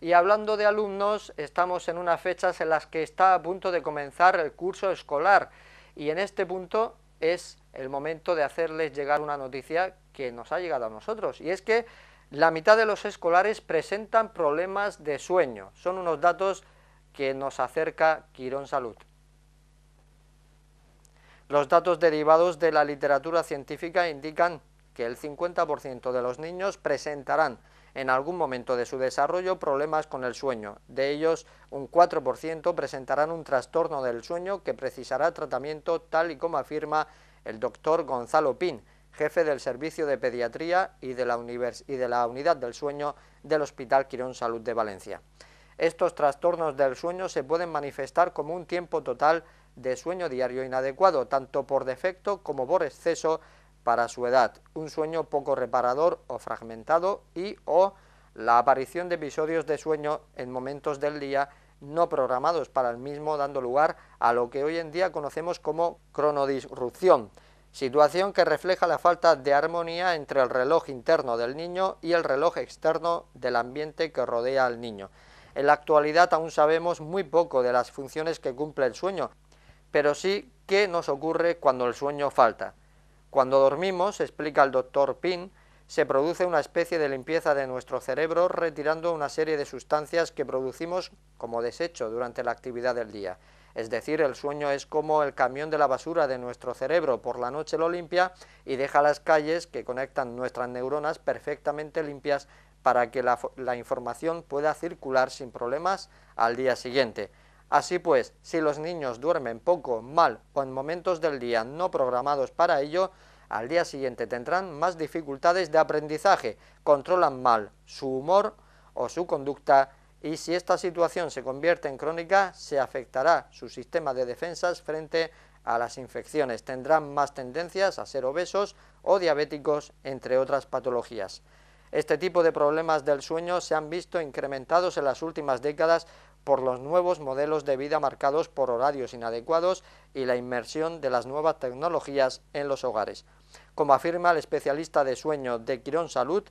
Y hablando de alumnos, estamos en unas fechas en las que está a punto de comenzar el curso escolar y en este punto es el momento de hacerles llegar una noticia que nos ha llegado a nosotros y es que la mitad de los escolares presentan problemas de sueño. Son unos datos que nos acerca Quirón Salud. Los datos derivados de la literatura científica indican que el 50% de los niños presentarán en algún momento de su desarrollo problemas con el sueño. De ellos, un 4% presentarán un trastorno del sueño que precisará tratamiento tal y como afirma el doctor Gonzalo Pin, jefe del Servicio de Pediatría y de la, y de la Unidad del Sueño del Hospital Quirón Salud de Valencia. Estos trastornos del sueño se pueden manifestar como un tiempo total de sueño diario inadecuado, tanto por defecto como por exceso, para su edad, un sueño poco reparador o fragmentado y o la aparición de episodios de sueño en momentos del día no programados para el mismo, dando lugar a lo que hoy en día conocemos como cronodisrupción, situación que refleja la falta de armonía entre el reloj interno del niño y el reloj externo del ambiente que rodea al niño. En la actualidad aún sabemos muy poco de las funciones que cumple el sueño, pero sí qué nos ocurre cuando el sueño falta. Cuando dormimos, explica el doctor Pin, se produce una especie de limpieza de nuestro cerebro retirando una serie de sustancias que producimos como desecho durante la actividad del día. Es decir, el sueño es como el camión de la basura de nuestro cerebro. Por la noche lo limpia y deja las calles que conectan nuestras neuronas perfectamente limpias para que la, la información pueda circular sin problemas al día siguiente. Así pues, si los niños duermen poco, mal o en momentos del día no programados para ello, al día siguiente tendrán más dificultades de aprendizaje, controlan mal su humor o su conducta y si esta situación se convierte en crónica, se afectará su sistema de defensas frente a las infecciones, tendrán más tendencias a ser obesos o diabéticos, entre otras patologías. Este tipo de problemas del sueño se han visto incrementados en las últimas décadas por los nuevos modelos de vida marcados por horarios inadecuados y la inmersión de las nuevas tecnologías en los hogares. Como afirma el especialista de sueño de Quirón Salud,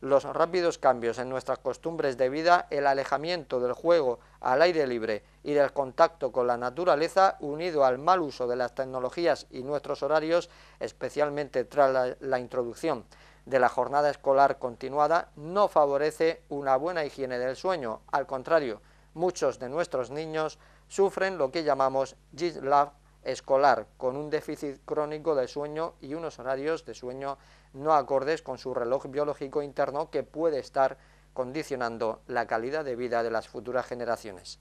los rápidos cambios en nuestras costumbres de vida, el alejamiento del juego al aire libre y del contacto con la naturaleza, unido al mal uso de las tecnologías y nuestros horarios, especialmente tras la, introducción de la jornada escolar continuada, no favorece una buena higiene del sueño. Al contrario, muchos de nuestros niños sufren lo que llamamos lag escolar, con un déficit crónico de sueño y unos horarios de sueño no acordes con su reloj biológico interno que puede estar condicionando la calidad de vida de las futuras generaciones.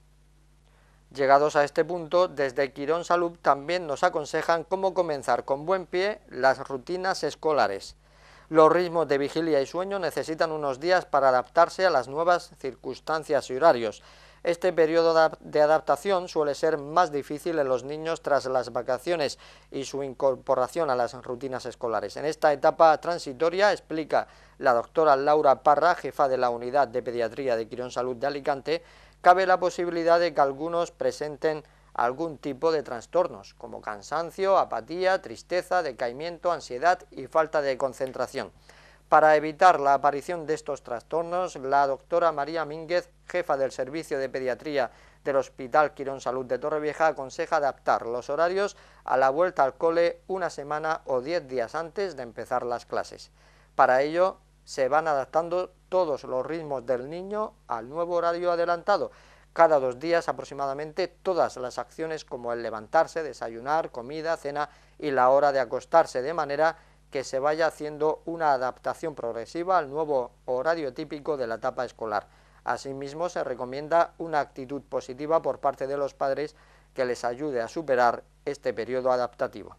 Llegados a este punto, desde Quirón Salud también nos aconsejan cómo comenzar con buen pie las rutinas escolares. Los ritmos de vigilia y sueño necesitan unos días para adaptarse a las nuevas circunstancias y horarios, este periodo de adaptación suele ser más difícil en los niños tras las vacaciones y su incorporación a las rutinas escolares. En esta etapa transitoria, explica la doctora Laura Parra, jefa de la Unidad de Pediatría de Quirón Salud de Alicante, cabe la posibilidad de que algunos presenten algún tipo de trastornos, como cansancio, apatía, tristeza, decaimiento, ansiedad y falta de concentración. Para evitar la aparición de estos trastornos, la doctora María Mínguez, jefa del Servicio de Pediatría del Hospital Quirón Salud de Torrevieja, aconseja adaptar los horarios a la vuelta al cole una semana o diez días antes de empezar las clases. Para ello, se van adaptando todos los ritmos del niño al nuevo horario adelantado. Cada dos días aproximadamente todas las acciones como el levantarse, desayunar, comida, cena y la hora de acostarse, de manera que se vaya haciendo una adaptación progresiva al nuevo horario típico de la etapa escolar. Asimismo, se recomienda una actitud positiva por parte de los padres que les ayude a superar este periodo adaptativo.